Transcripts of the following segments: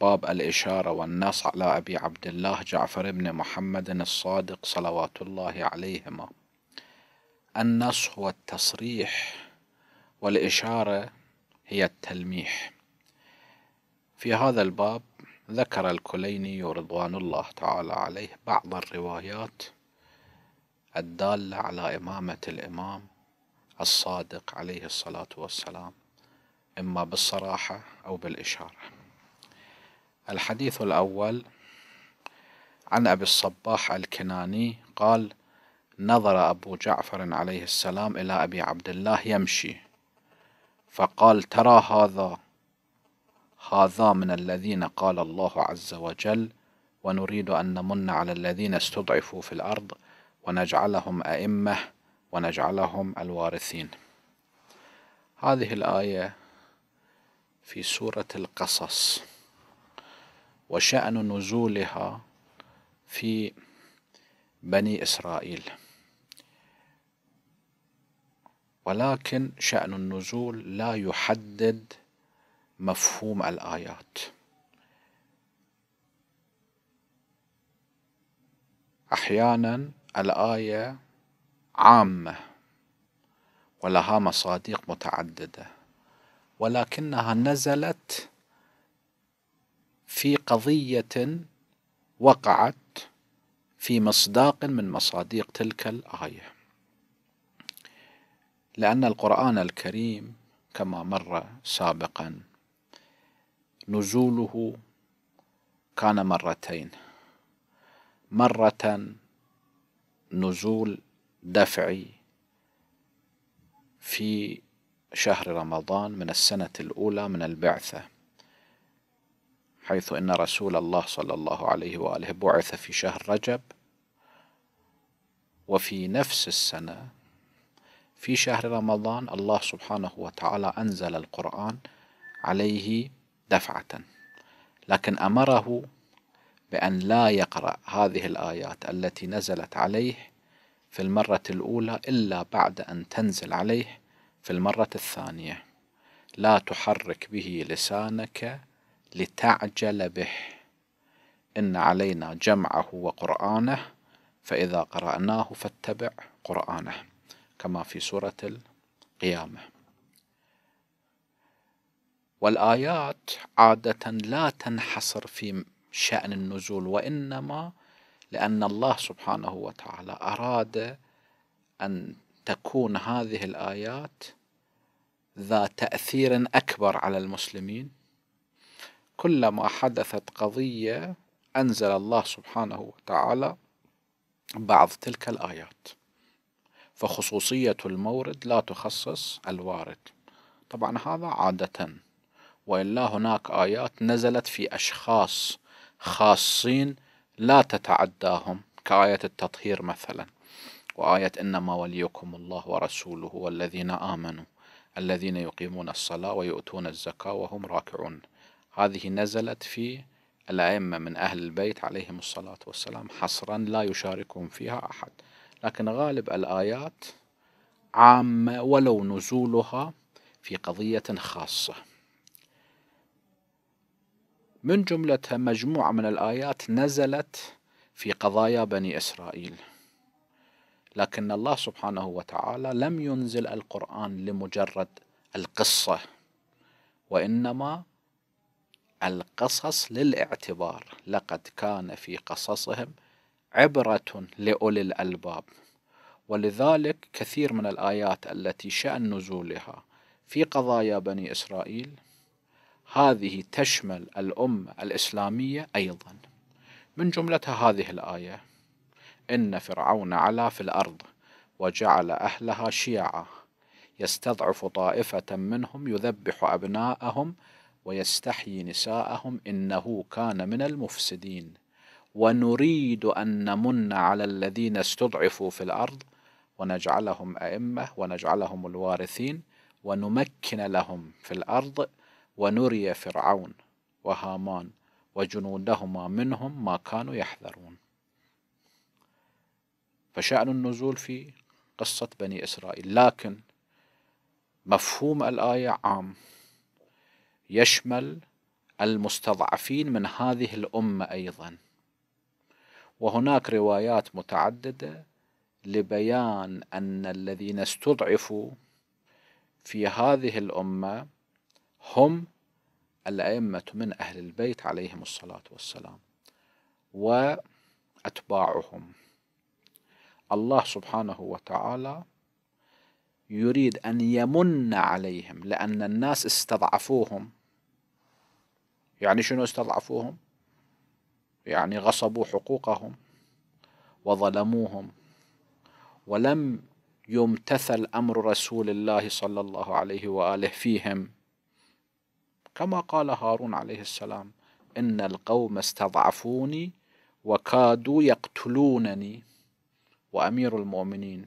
باب الإشارة والنص على أبي عبد الله جعفر بن محمد الصادق صلوات الله عليهما النص هو التصريح والإشارة هي التلميح في هذا الباب ذكر الكليني رضوان الله تعالى عليه بعض الروايات الدالة على إمامة الإمام الصادق عليه الصلاة والسلام إما بالصراحة أو بالإشارة الحديث الأول عن أبي الصباح الكناني قال نظر أبو جعفر عليه السلام إلى أبي عبد الله يمشي فقال ترى هذا هذا من الذين قال الله عز وجل ونريد أن نمن على الذين استضعفوا في الأرض ونجعلهم أئمة ونجعلهم الوارثين هذه الآية في سورة القصص وشأن نزولها في بني إسرائيل ولكن شأن النزول لا يحدد مفهوم الآيات أحيانا الآية عامة ولها مصادق متعددة ولكنها نزلت في قضية وقعت في مصداق من مصادق تلك الآية لأن القرآن الكريم كما مر سابقا نزوله كان مرتين مرة نزول دفعي في شهر رمضان من السنة الأولى من البعثة حيث أن رسول الله صلى الله عليه وآله بعث في شهر رجب وفي نفس السنة في شهر رمضان الله سبحانه وتعالى أنزل القرآن عليه دفعة لكن أمره بأن لا يقرأ هذه الآيات التي نزلت عليه في المرة الأولى إلا بعد أن تنزل عليه في المرة الثانية لا تحرك به لسانك لتعجل به إن علينا جمعه وقرآنه فإذا قرأناه فاتبع قرآنه كما في سورة القيامة والآيات عادة لا تنحصر في شأن النزول وإنما لأن الله سبحانه وتعالى أراد أن تكون هذه الآيات ذات تأثير أكبر على المسلمين كلما حدثت قضية أنزل الله سبحانه وتعالى بعض تلك الآيات فخصوصية المورد لا تخصص الوارد طبعا هذا عادة وإلا هناك آيات نزلت في أشخاص خاصين لا تتعداهم كآية التطهير مثلا وآية إنما وليكم الله ورسوله والذين آمنوا الذين يقيمون الصلاة ويؤتون الزكاة وهم راكعون هذه نزلت في الأئمة من أهل البيت عليهم الصلاة والسلام حصرا لا يشاركهم فيها أحد لكن غالب الآيات عامة ولو نزولها في قضية خاصة من جملتها مجموعة من الآيات نزلت في قضايا بني إسرائيل لكن الله سبحانه وتعالى لم ينزل القرآن لمجرد القصة وإنما القصص للاعتبار لقد كان في قصصهم عبرة لأولي الألباب ولذلك كثير من الآيات التي شأن نزولها في قضايا بني إسرائيل هذه تشمل الأمة الإسلامية أيضا من جملتها هذه الآية إن فرعون علا في الأرض وجعل أهلها شيعا يستضعف طائفة منهم يذبح أبناءهم ويستحيي نساءهم انه كان من المفسدين ونريد ان نمن على الذين استضعفوا في الارض ونجعلهم ائمه ونجعلهم الوارثين ونمكن لهم في الارض ونري فرعون وهامان وجنودهما منهم ما كانوا يحذرون فشأن النزول في قصة بني إسرائيل لكن مفهوم الآية عام يشمل المستضعفين من هذه الأمة أيضا وهناك روايات متعددة لبيان أن الذين استضعفوا في هذه الأمة هم الأئمة من أهل البيت عليهم الصلاة والسلام وأتباعهم الله سبحانه وتعالى يريد أن يمن عليهم لأن الناس استضعفوهم يعني شنو استضعفوهم يعني غصبوا حقوقهم وظلموهم ولم يمتثل أمر رسول الله صلى الله عليه وآله فيهم كما قال هارون عليه السلام إن القوم استضعفوني وكادوا يقتلونني وأمير المؤمنين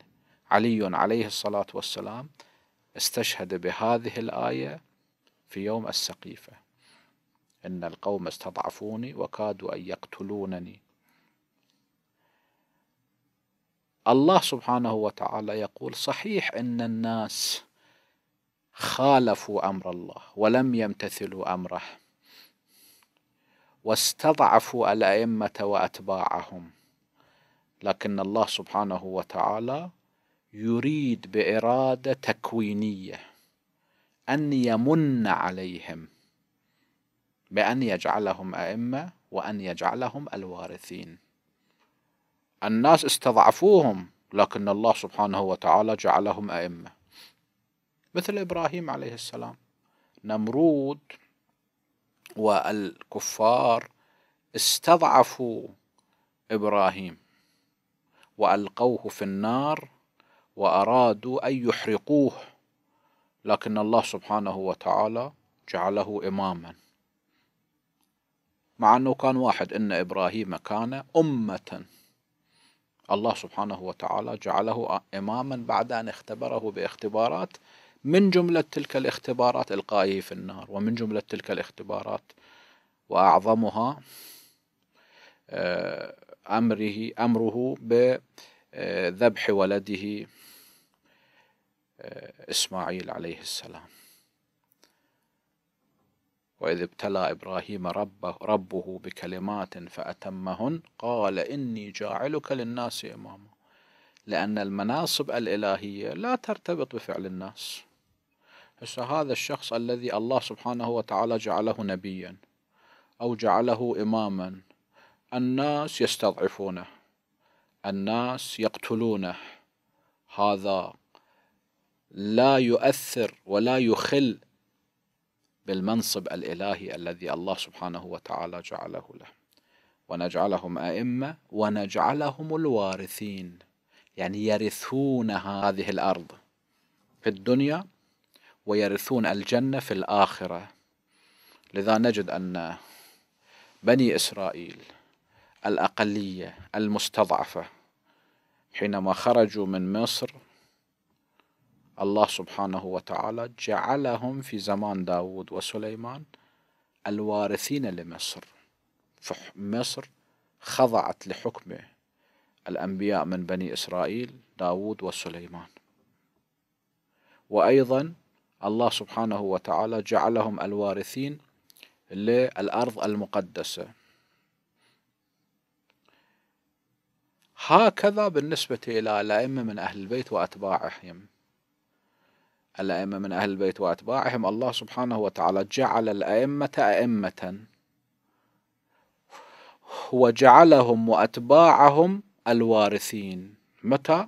علي عليه الصلاة والسلام استشهد بهذه الآية في يوم السقيفة إن القوم استضعفوني وكادوا أن يقتلونني الله سبحانه وتعالى يقول صحيح ان الناس خالفوا امر الله ولم يمتثلوا امره واستضعفوا الائمه واتباعهم لكن الله سبحانه وتعالى يريد باراده تكوينيه ان يمن عليهم بأن يجعلهم أئمة وأن يجعلهم الوارثين الناس استضعفوهم لكن الله سبحانه وتعالى جعلهم أئمة مثل إبراهيم عليه السلام نمرود والكفار استضعفوا إبراهيم وألقوه في النار وأرادوا أن يحرقوه لكن الله سبحانه وتعالى جعله إماماً مع أنه كان واحد إن إبراهيم كان أمة الله سبحانه وتعالى جعله إماما بعد أن اختبره باختبارات من جملة تلك الاختبارات إلقائه في النار ومن جملة تلك الاختبارات وأعظمها آه، أمره أمره بذبح ولده آه، إسماعيل عليه السلام وإذ ابتلى إبراهيم ربه, ربه بكلمات فأتمهن قال إني جاعلك للناس إماما لأن المناصب الإلهية لا ترتبط بفعل الناس هسه هذا الشخص الذي الله سبحانه وتعالى جعله نبيا أو جعله إماما الناس يستضعفونه الناس يقتلونه هذا لا يؤثر ولا يخل بالمنصب الإلهي الذي الله سبحانه وتعالى جعله له ونجعلهم أئمة ونجعلهم الوارثين يعني يرثون هذه الأرض في الدنيا ويرثون الجنة في الآخرة لذا نجد أن بني إسرائيل الأقلية المستضعفة حينما خرجوا من مصر الله سبحانه وتعالى جعلهم في زمان داود وسليمان الوارثين لمصر فمصر خضعت لحكم الأنبياء من بني إسرائيل داود وسليمان وأيضا الله سبحانه وتعالى جعلهم الوارثين للأرض المقدسة هكذا بالنسبة إلى الأئمة من أهل البيت وأتباعهم الأئمة من أهل البيت وأتباعهم الله سبحانه وتعالى جعل الأئمة أئمة وجعلهم وأتباعهم الوارثين متى؟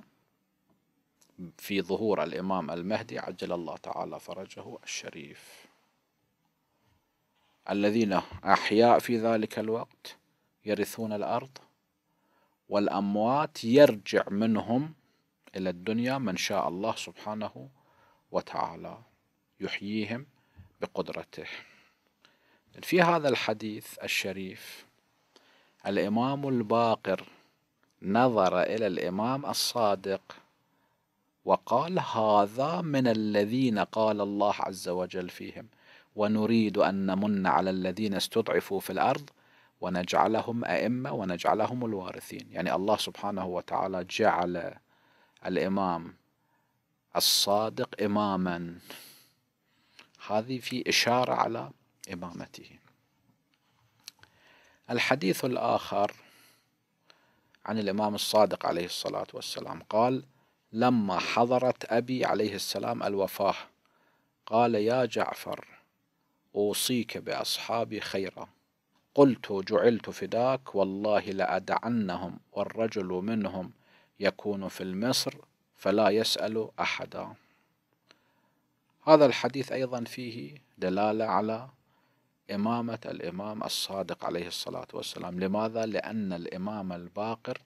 في ظهور الإمام المهدي عجل الله تعالى فرجه الشريف الذين أحياء في ذلك الوقت يرثون الأرض والأموات يرجع منهم إلى الدنيا من شاء الله سبحانه وتعالى يحييهم بقدرته في هذا الحديث الشريف الإمام الباقر نظر إلى الإمام الصادق وقال هذا من الذين قال الله عز وجل فيهم ونريد أن نمن على الذين استضعفوا في الأرض ونجعلهم أئمة ونجعلهم الوارثين يعني الله سبحانه وتعالى جعل الإمام الصادق إماما هذه في إشارة على إمامته الحديث الآخر عن الإمام الصادق عليه الصلاة والسلام قال لما حضرت أبي عليه السلام الوفاة قال يا جعفر أوصيك بأصحابي خيرا قلت جعلت فداك والله لأدعنهم والرجل منهم يكون في المصر فلا يسأل أحدا هذا الحديث أيضا فيه دلالة على إمامة الإمام الصادق عليه الصلاة والسلام لماذا؟ لأن الإمام الباقر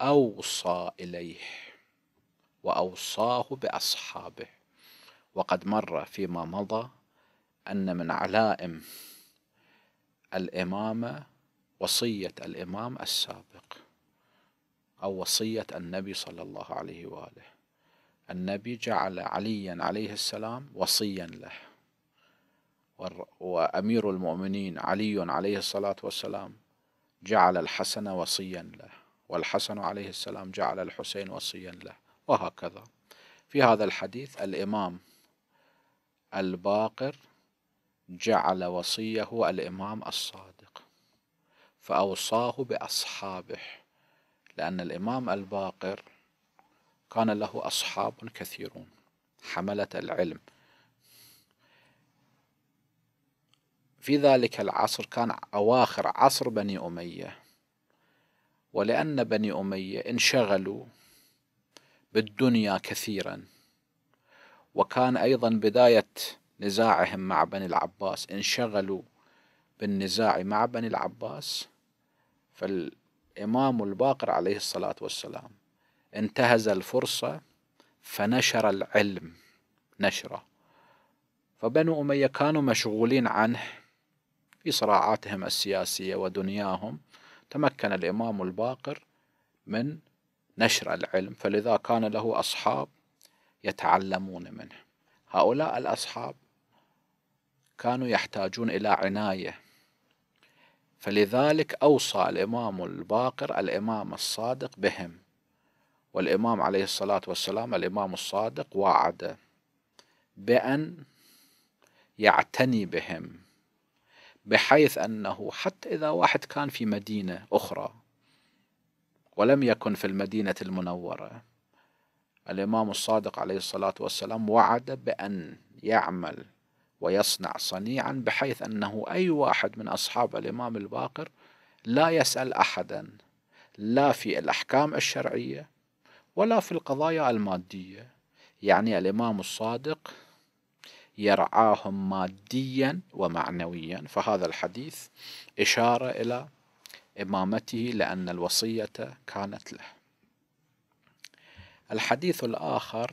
أوصى إليه وأوصاه بأصحابه وقد مر فيما مضى أن من علائم الإمامة وصية الإمام السابق أو وصية النبي صلى الله عليه وآله النبي جعل عليا عليه السلام وصيا له وأمير المؤمنين علي عليه الصلاة والسلام جعل الحسن وصيا له والحسن عليه السلام جعل الحسين وصيا له وهكذا في هذا الحديث الإمام الباقر جعل وصيه الإمام الصادق فأوصاه بأصحابه لأن الإمام الباقر كان له أصحاب كثيرون حملة العلم في ذلك العصر كان أواخر عصر بني أمية ولأن بني أمية انشغلوا بالدنيا كثيرا وكان أيضا بداية نزاعهم مع بني العباس انشغلوا بالنزاع مع بني العباس فال الإمام الباقر عليه الصلاة والسلام انتهز الفرصة فنشر العلم نشره فبنو أمية كانوا مشغولين عنه في صراعاتهم السياسية ودنياهم تمكن الإمام الباقر من نشر العلم فلذا كان له أصحاب يتعلمون منه هؤلاء الأصحاب كانوا يحتاجون إلى عناية فلذلك أوصى الإمام الباقر الإمام الصادق بهم والإمام عليه الصلاة والسلام الإمام الصادق وعد بأن يعتني بهم بحيث أنه حتى إذا واحد كان في مدينة أخرى ولم يكن في المدينة المنورة الإمام الصادق عليه الصلاة والسلام وعد بأن يعمل ويصنع صنيعا بحيث أنه أي واحد من أصحاب الإمام الباقر لا يسأل أحدا لا في الأحكام الشرعية ولا في القضايا المادية يعني الإمام الصادق يرعاهم ماديا ومعنويا فهذا الحديث إشارة إلى إمامته لأن الوصية كانت له الحديث الآخر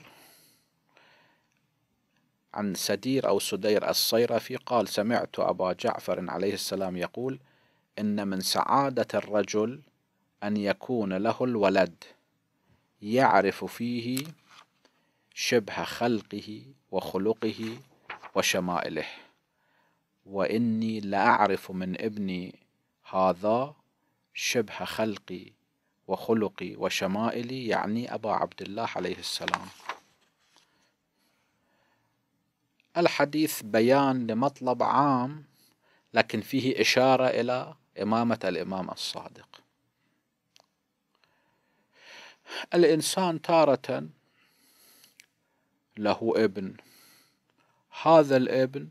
عن سدير أو سدير الصيرفي قال سمعت أبا جعفر عليه السلام يقول إن من سعادة الرجل أن يكون له الولد يعرف فيه شبه خلقه وخلقه وشمائله وإني لأعرف من ابني هذا شبه خلقي وخلقي وشمائلي يعني أبا عبد الله عليه السلام الحديث بيان لمطلب عام لكن فيه إشارة إلى إمامة الإمام الصادق الإنسان تارة له ابن هذا الابن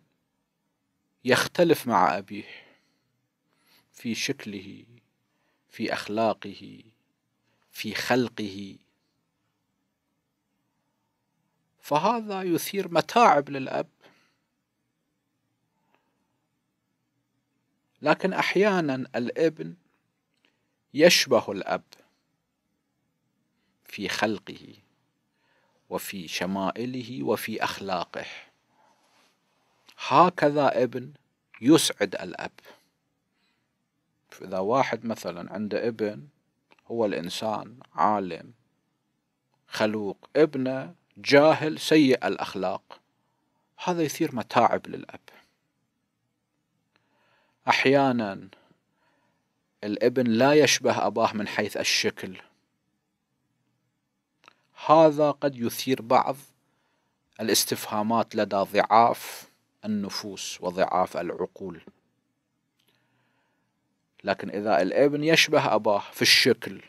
يختلف مع أبيه في شكله في أخلاقه في خلقه فهذا يثير متاعب للأب لكن أحيانا الابن يشبه الأب في خلقه وفي شمائله وفي أخلاقه هكذا ابن يسعد الأب إذا واحد مثلا عنده ابن هو الإنسان عالم خلوق ابنه جاهل سيء الأخلاق هذا يثير متاعب للأب أحيانا الابن لا يشبه أباه من حيث الشكل هذا قد يثير بعض الاستفهامات لدى ضعاف النفوس وضعاف العقول لكن إذا الابن يشبه أباه في الشكل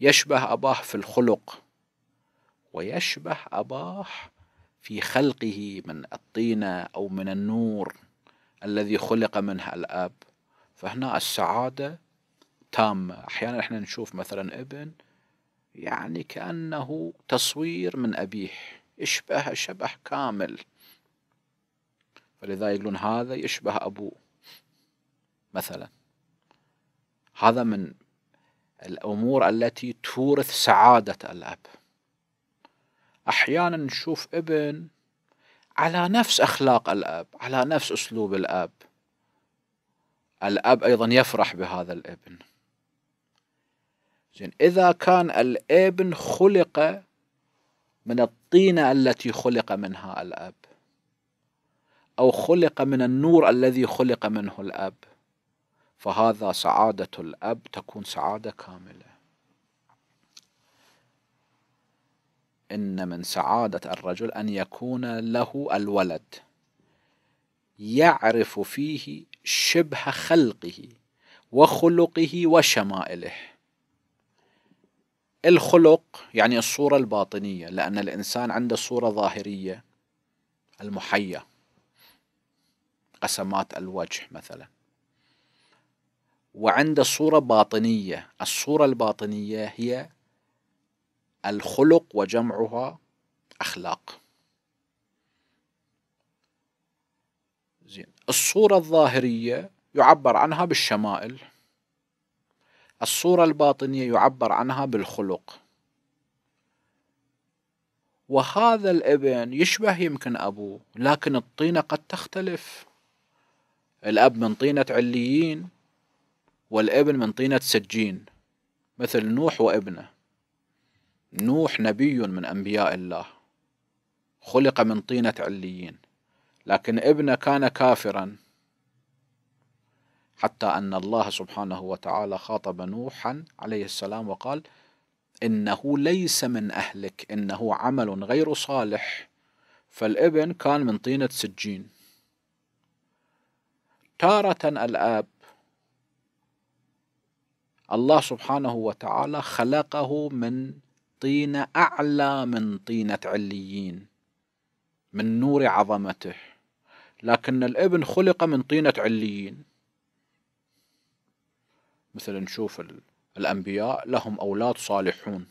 يشبه أباه في الخلق ويشبه أباه في خلقه من الطينة أو من النور الذي خلق منه الأب فهنا السعادة تامة أحيانا إحنا نشوف مثلا ابن يعني كأنه تصوير من أبيه يشبه شبه كامل فلذا يقولون هذا يشبه أبوه مثلا هذا من الأمور التي تورث سعادة الأب أحيانا نشوف ابن على نفس أخلاق الأب على نفس أسلوب الأب الأب أيضا يفرح بهذا الابن زين إذا كان الابن خلق من الطينة التي خلق منها الأب أو خلق من النور الذي خلق منه الأب فهذا سعادة الأب تكون سعادة كاملة إن من سعادة الرجل أن يكون له الولد يعرف فيه شبه خلقه وخلقه وشمائله الخلق يعني الصورة الباطنية لأن الإنسان عنده صورة ظاهرية المحية قسمات الوجه مثلاً وعنده صورة باطنية الصورة الباطنية هي الخلق وجمعها أخلاق زين الصورة الظاهرية يعبر عنها بالشمائل الصورة الباطنية يعبر عنها بالخلق وهذا الابن يشبه يمكن أبوه لكن الطينة قد تختلف الأب من طينة عليين والابن من طينة سجين مثل نوح وابنه نوح نبي من أنبياء الله خلق من طينة عليين لكن ابنه كان كافرا حتى أن الله سبحانه وتعالى خاطب نوحا عليه السلام وقال إنه ليس من أهلك إنه عمل غير صالح فالابن كان من طينة سجين تارة الآب الله سبحانه وتعالى خلقه من طينة أعلى من طينة عليين من نور عظمته لكن الابن خلق من طينة عليين مثل نشوف الأنبياء لهم أولاد صالحون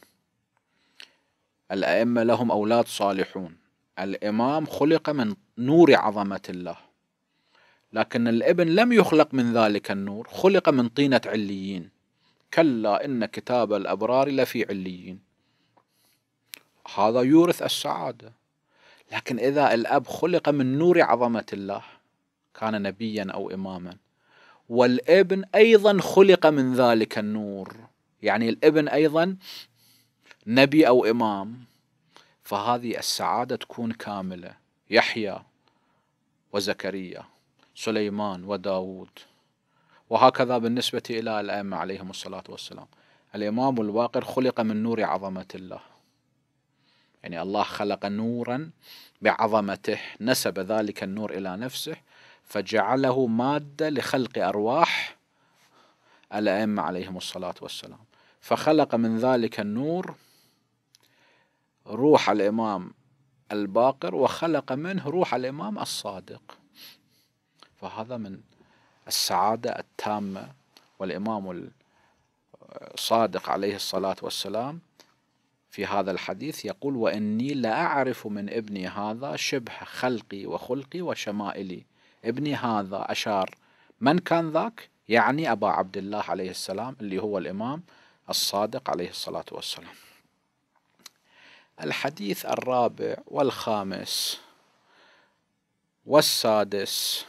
الأئمة لهم أولاد صالحون الإمام خلق من نور عظمة الله لكن الابن لم يخلق من ذلك النور خلق من طينة عليين كلا إن كتاب الأبرار لفي عليين هذا يورث السعادة لكن إذا الأب خلق من نور عظمة الله كان نبيا أو إماما والابن أيضا خلق من ذلك النور يعني الابن أيضا نبي أو إمام فهذه السعادة تكون كاملة يحيى وزكريا سليمان وداود وهكذا بالنسبة إلى الأئمة عليهم الصلاة والسلام الإمام الواقر خلق من نور عظمة الله يعني الله خلق نورا بعظمته نسب ذلك النور إلى نفسه فجعله مادة لخلق أرواح الأئمة عليهم الصلاة والسلام فخلق من ذلك النور روح الإمام الباقر وخلق منه روح الإمام الصادق فهذا من السعادة التامة والإمام الصادق عليه الصلاة والسلام في هذا الحديث يقول وإني لأعرف من ابني هذا شبه خلقي وخلقي وشمائلي ابني هذا أشار من كان ذاك يعني أبا عبد الله عليه السلام اللي هو الإمام الصادق عليه الصلاة والسلام الحديث الرابع والخامس والسادس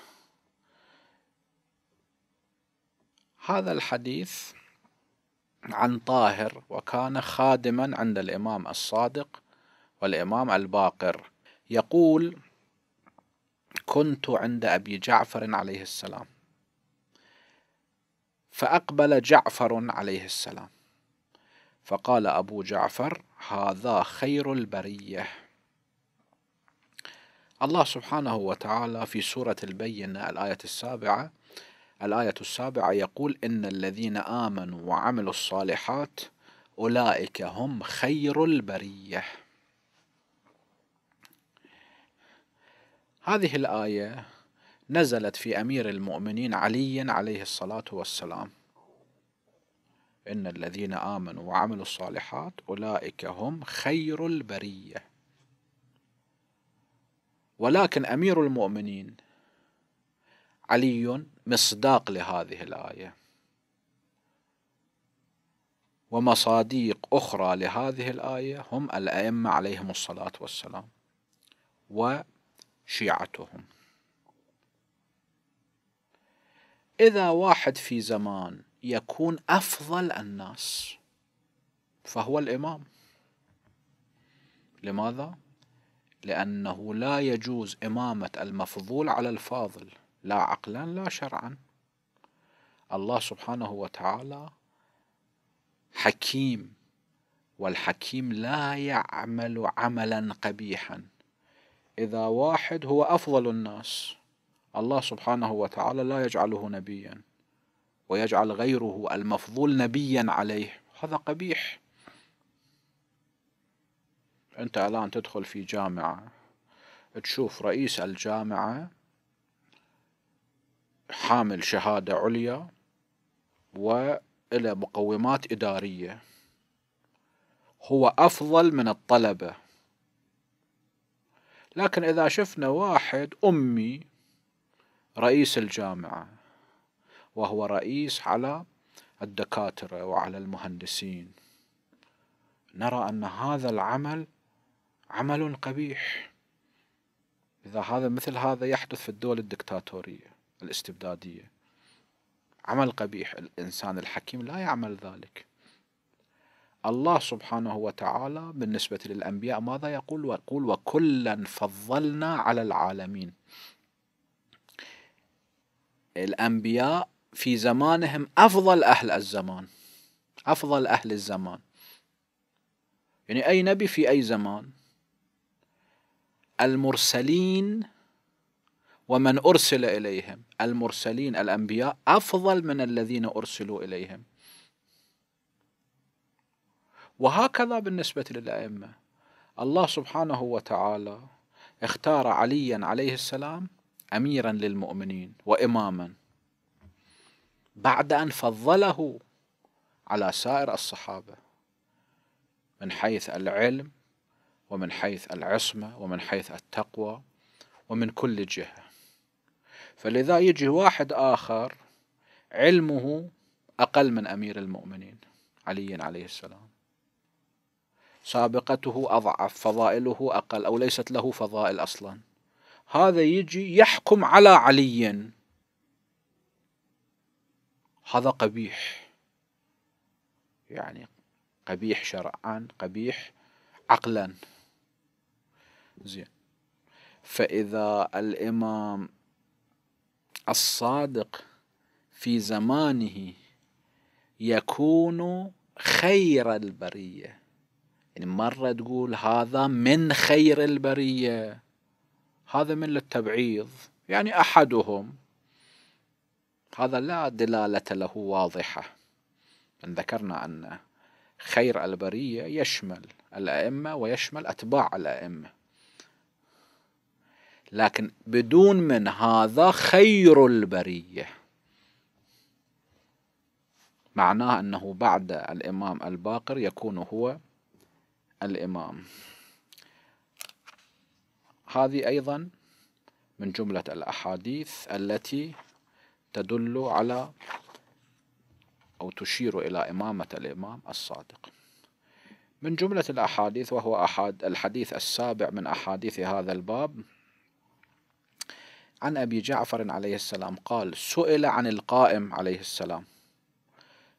هذا الحديث عن طاهر وكان خادما عند الإمام الصادق والإمام الباقر يقول كنت عند أبي جعفر عليه السلام فأقبل جعفر عليه السلام فقال أبو جعفر هذا خير البرية الله سبحانه وتعالى في سورة البينة الآية السابعة الآية السابعة يقول إن الذين آمنوا وعملوا الصالحات أولئك هم خير البرية هذه الآية نزلت في أمير المؤمنين علي عليه الصلاة والسلام إن الذين آمنوا وعملوا الصالحات أولئك هم خير البرية ولكن أمير المؤمنين علي مصداق لهذه الآية ومصاديق أخرى لهذه الآية هم الأئمة عليهم الصلاة والسلام وشيعتهم إذا واحد في زمان يكون أفضل الناس فهو الإمام لماذا؟ لأنه لا يجوز إمامة المفضول على الفاضل لا عقلا لا شرعا الله سبحانه وتعالى حكيم والحكيم لا يعمل عملا قبيحا إذا واحد هو أفضل الناس الله سبحانه وتعالى لا يجعله نبيا ويجعل غيره المفضول نبيا عليه هذا قبيح أنت الآن تدخل في جامعة تشوف رئيس الجامعة حامل شهادة عليا وإلى مقومات إدارية هو أفضل من الطلبة لكن إذا شفنا واحد أمي رئيس الجامعة وهو رئيس على الدكاترة وعلى المهندسين نرى أن هذا العمل عمل قبيح إذا هذا مثل هذا يحدث في الدول الدكتاتورية الاستبدادية عمل قبيح الإنسان الحكيم لا يعمل ذلك الله سبحانه وتعالى بالنسبة للأنبياء ماذا يقول ويقول وكلا فضلنا على العالمين الأنبياء في زمانهم أفضل أهل الزمان أفضل أهل الزمان يعني أي نبي في أي زمان المرسلين ومن أرسل إليهم المرسلين الأنبياء أفضل من الذين أرسلوا إليهم وهكذا بالنسبة للأئمة الله سبحانه وتعالى اختار عليا عليه السلام أميرا للمؤمنين وإماما بعد أن فضله على سائر الصحابة من حيث العلم ومن حيث العصمة ومن حيث التقوى ومن كل جهة فلذا يجي واحد آخر علمه أقل من أمير المؤمنين علي عليه السلام سابقته أضعف فضائله أقل أو ليست له فضائل أصلا هذا يجي يحكم على علي هذا قبيح يعني قبيح شرعا قبيح عقلا زين فإذا الإمام الصادق في زمانه يكون خير البريه يعني مره تقول هذا من خير البريه هذا من للتبعيض يعني احدهم هذا لا دلاله له واضحه ان ذكرنا ان خير البريه يشمل الائمه ويشمل اتباع الائمه لكن بدون من هذا خير البرية معناه أنه بعد الإمام الباقر يكون هو الإمام هذه أيضا من جملة الأحاديث التي تدل على أو تشير إلى إمامة الإمام الصادق من جملة الأحاديث وهو أحد الحديث السابع من أحاديث هذا الباب عن أبي جعفر عليه السلام قال سئل عن القائم عليه السلام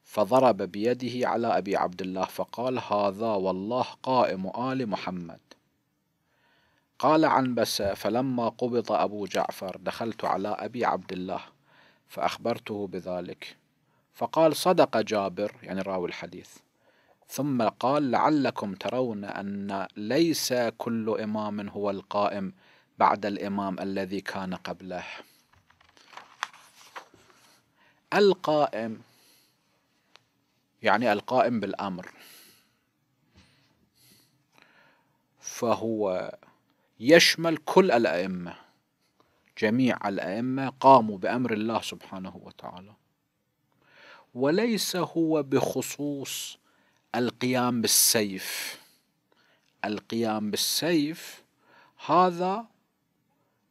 فضرب بيده على أبي عبد الله فقال هذا والله قائم آل محمد قال عنبسة فلما قبض أبو جعفر دخلت على أبي عبد الله فأخبرته بذلك فقال صدق جابر يعني راوي الحديث ثم قال لعلكم ترون أن ليس كل إمام هو القائم بعد الإمام الذي كان قبله القائم يعني القائم بالأمر فهو يشمل كل الأئمة جميع الأئمة قاموا بأمر الله سبحانه وتعالى وليس هو بخصوص القيام بالسيف القيام بالسيف هذا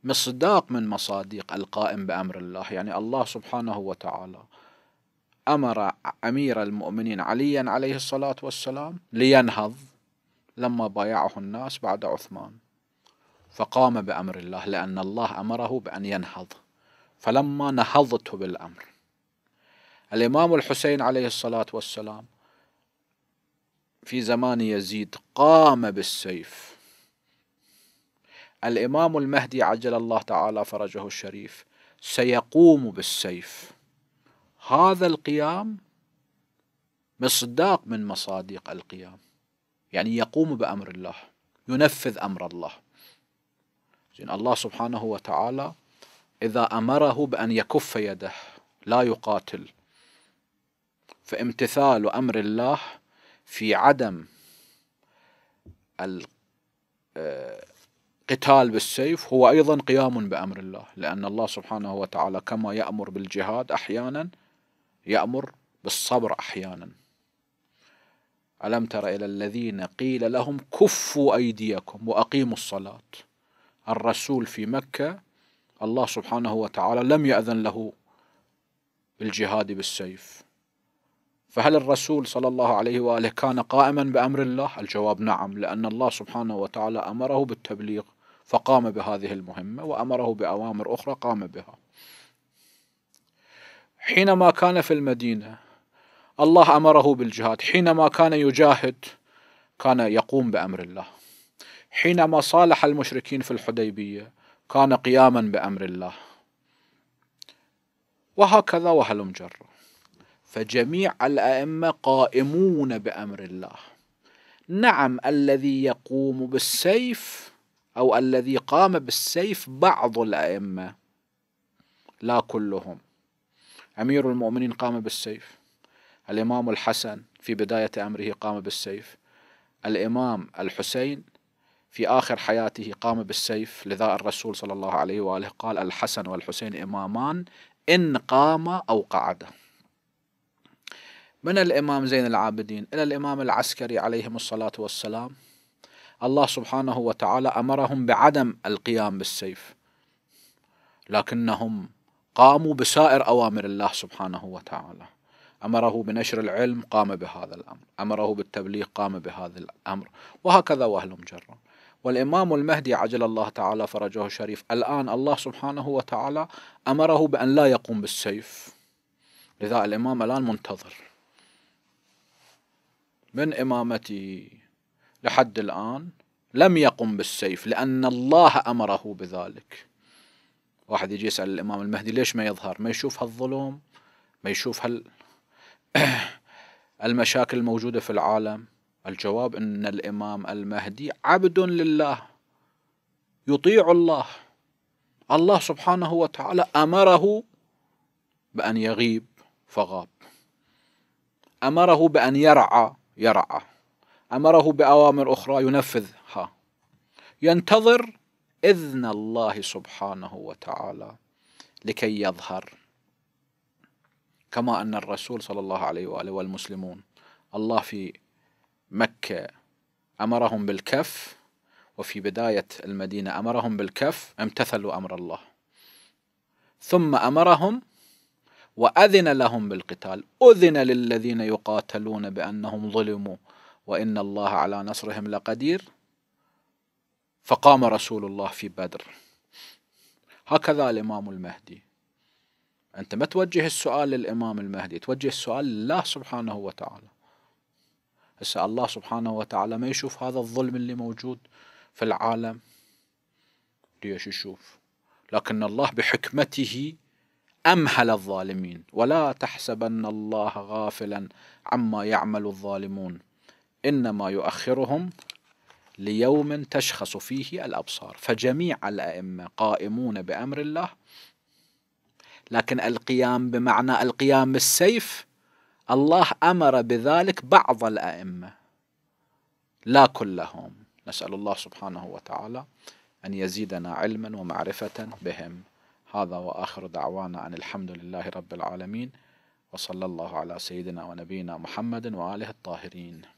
مصداق من مصادق القائم بأمر الله يعني الله سبحانه وتعالى أمر أمير المؤمنين عليا عليه الصلاة والسلام لينهض لما بايعه الناس بعد عثمان فقام بأمر الله لأن الله أمره بأن ينهض فلما نهضته بالأمر الإمام الحسين عليه الصلاة والسلام في زمان يزيد قام بالسيف الإمام المهدي عجل الله تعالى فرجه الشريف سيقوم بالسيف هذا القيام مصداق من مصادق القيام يعني يقوم بأمر الله ينفذ أمر الله زين الله سبحانه وتعالى إذا أمره بأن يكف يده لا يقاتل فامتثال أمر الله في عدم آه، قتال بالسيف هو أيضا قيام بأمر الله لأن الله سبحانه وتعالى كما يأمر بالجهاد أحيانا يأمر بالصبر أحيانا ألم تر إلى الذين قيل لهم كفوا أيديكم وأقيموا الصلاة الرسول في مكة الله سبحانه وتعالى لم يأذن له بالجهاد بالسيف فهل الرسول صلى الله عليه واله كان قائما بامر الله؟ الجواب نعم لان الله سبحانه وتعالى امره بالتبليغ فقام بهذه المهمة وأمره بأوامر أخرى قام بها حينما كان في المدينة الله أمره بالجهاد حينما كان يجاهد كان يقوم بأمر الله حينما صالح المشركين في الحديبية كان قياما بأمر الله وهكذا وهلم مجر فجميع الأئمة قائمون بأمر الله نعم الذي يقوم بالسيف أو الذي قام بالسيف بعض الأئمة لا كلهم أمير المؤمنين قام بالسيف الإمام الحسن في بداية أمره قام بالسيف الإمام الحسين في آخر حياته قام بالسيف لذا الرسول صلى الله عليه وآله قال الحسن والحسين إمامان إن قام أو قعد من الإمام زين العابدين إلى الإمام العسكري عليهم الصلاة والسلام الله سبحانه وتعالى امرهم بعدم القيام بالسيف لكنهم قاموا بسائر اوامر الله سبحانه وتعالى امره بنشر العلم قام بهذا الامر امره بالتبليغ قام بهذا الامر وهكذا واهل جرا والامام المهدي عجل الله تعالى فرجه الشريف الان الله سبحانه وتعالى امره بان لا يقوم بالسيف لذا الامام الان منتظر من امامته لحد الآن لم يقم بالسيف لأن الله أمره بذلك واحد يجي يسأل الإمام المهدي ليش ما يظهر ما يشوف هالظلم ما يشوف هال المشاكل الموجودة في العالم الجواب أن الإمام المهدي عبد لله يطيع الله الله سبحانه وتعالى أمره بأن يغيب فغاب أمره بأن يرعى يرعى أمره بأوامر أخرى ينفذها ينتظر إذن الله سبحانه وتعالى لكي يظهر كما أن الرسول صلى الله عليه وآله والمسلمون الله في مكة أمرهم بالكف وفي بداية المدينة أمرهم بالكف امتثلوا أمر الله ثم أمرهم وأذن لهم بالقتال أذن للذين يقاتلون بأنهم ظلموا وإن الله على نصرهم لقدير فقام رسول الله في بدر هكذا الإمام المهدي أنت ما توجه السؤال للإمام المهدي توجه السؤال لله سبحانه وتعالى هسه الله سبحانه وتعالى ما يشوف هذا الظلم اللي موجود في العالم ليش يشوف لكن الله بحكمته أمهل الظالمين ولا تحسبن الله غافلا عما يعمل الظالمون إنما يؤخرهم ليوم تشخص فيه الأبصار فجميع الأئمة قائمون بأمر الله لكن القيام بمعنى القيام بالسيف الله أمر بذلك بعض الأئمة لا كلهم نسأل الله سبحانه وتعالى أن يزيدنا علما ومعرفة بهم هذا وآخر دعوانا أن الحمد لله رب العالمين وصلى الله على سيدنا ونبينا محمد وآله الطاهرين